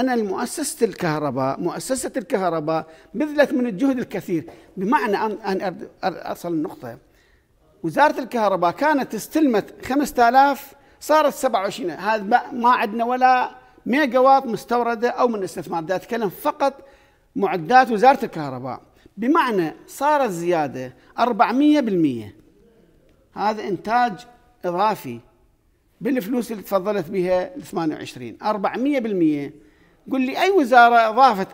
أنا المؤسسة الكهرباء مؤسسة الكهرباء بذلت من الجهد الكثير بمعنى أن أصل النقطة وزارة الكهرباء كانت استلمت 5000 صارت وعشرين هذا ما عندنا ولا ميجا واط مستوردة أو من استثمار ده أتكلم فقط معدات وزارة الكهرباء بمعنى صارت زيادة 400% هذا إنتاج إضافي بالفلوس اللي تفضلت بها 28 400% قل لي اي وزاره ضافت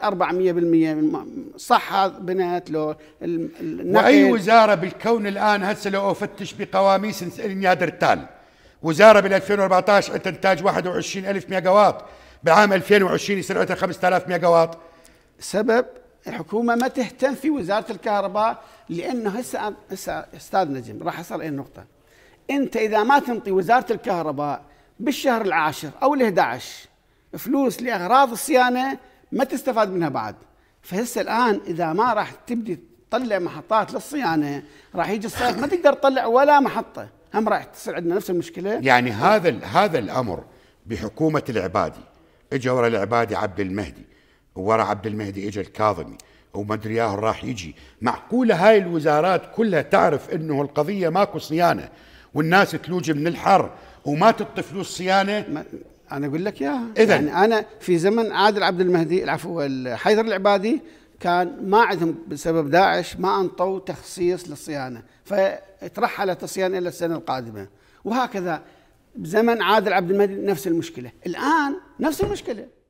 400% صح بنات لو النقل واي وزاره بالكون الان هسه لو افتش بقواميس نيادرتال وزاره بال 2014 عندها انتاج 21000 ميجا واط بعام 2020 يصير عندها 5000 ميجا واط سبب الحكومه ما تهتم في وزاره الكهرباء لانه هسه هسه استاذ نجم راح اصل اي نقطه انت اذا ما تنطي وزاره الكهرباء بالشهر العاشر او ال 11 فلوس لاغراض الصيانه ما تستفاد منها بعد فهسه الان اذا ما راح تبدي تطلع محطات للصيانه راح يجي الصيف ما تقدر تطلع ولا محطه هم راح تصير عندنا نفس المشكله يعني هذا هذا الامر بحكومه العبادي اجى ورا العبادي عبد المهدي ورا عبد المهدي اجى الكاظمي وما ادري راح يجي معقوله هاي الوزارات كلها تعرف انه القضيه ماكو صيانه والناس تلوج من الحر وما تعطي فلوس صيانه انا اقول لك اياها اذا يعني انا في زمن عادل عبد المهدي العفو حيدر العبادي كان ما عندهم بسبب داعش ما انطوا تخصيص للصيانه فترحلت الصيانه الى السنه القادمه وهكذا بزمن عادل عبد المهدي نفس المشكله الان نفس المشكله